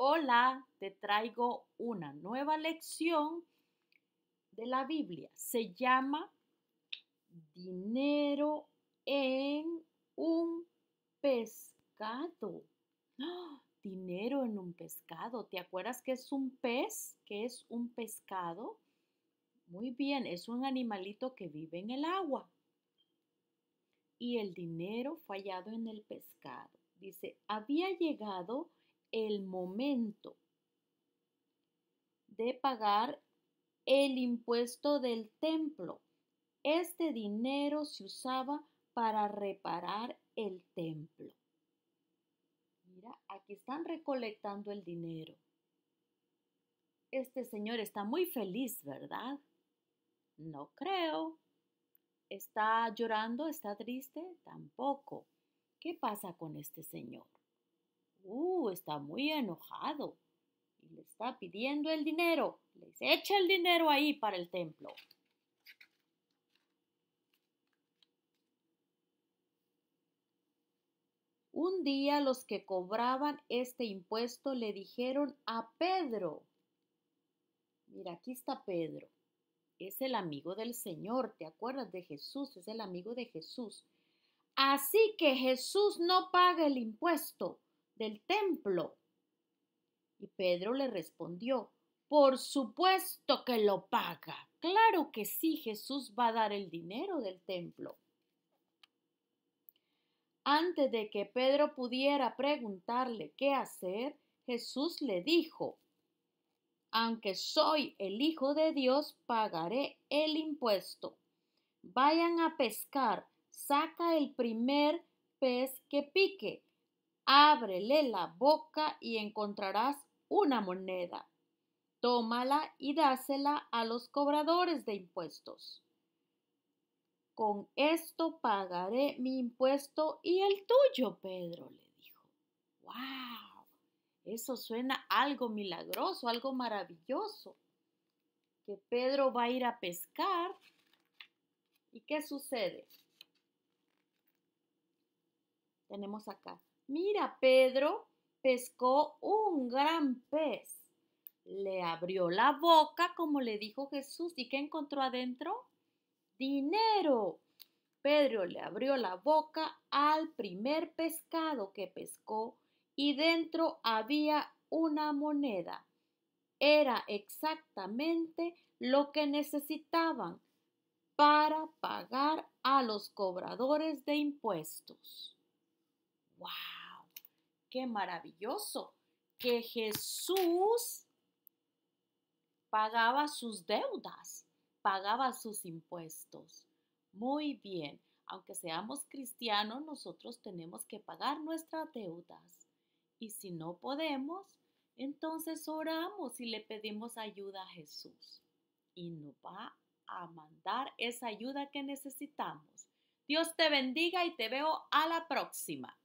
Hola, te traigo una nueva lección de la Biblia. Se llama Dinero en un pescado. ¡Ah! Dinero en un pescado. ¿Te acuerdas que es un pez? que es un pescado? Muy bien, es un animalito que vive en el agua. Y el dinero fallado en el pescado. Dice, había llegado el momento de pagar el impuesto del templo. Este dinero se usaba para reparar el templo. Mira, aquí están recolectando el dinero. Este señor está muy feliz, ¿verdad? No creo. ¿Está llorando? ¿Está triste? Tampoco. ¿Qué pasa con este señor? Uh, está muy enojado y le está pidiendo el dinero. Les echa el dinero ahí para el templo. Un día los que cobraban este impuesto le dijeron a Pedro, mira, aquí está Pedro, es el amigo del Señor, ¿te acuerdas de Jesús? Es el amigo de Jesús. Así que Jesús no paga el impuesto del templo. Y Pedro le respondió, por supuesto que lo paga. Claro que sí, Jesús va a dar el dinero del templo. Antes de que Pedro pudiera preguntarle qué hacer, Jesús le dijo, aunque soy el Hijo de Dios, pagaré el impuesto. Vayan a pescar, saca el primer pez que pique. Ábrele la boca y encontrarás una moneda. Tómala y dásela a los cobradores de impuestos. Con esto pagaré mi impuesto y el tuyo, Pedro, le dijo. ¡Wow! Eso suena algo milagroso, algo maravilloso. Que Pedro va a ir a pescar. ¿Y qué sucede? Tenemos acá. Mira, Pedro pescó un gran pez. Le abrió la boca como le dijo Jesús. ¿Y qué encontró adentro? Dinero. Pedro le abrió la boca al primer pescado que pescó y dentro había una moneda. Era exactamente lo que necesitaban para pagar a los cobradores de impuestos. ¡Wow! qué maravilloso, que Jesús pagaba sus deudas, pagaba sus impuestos. Muy bien, aunque seamos cristianos, nosotros tenemos que pagar nuestras deudas. Y si no podemos, entonces oramos y le pedimos ayuda a Jesús. Y nos va a mandar esa ayuda que necesitamos. Dios te bendiga y te veo a la próxima.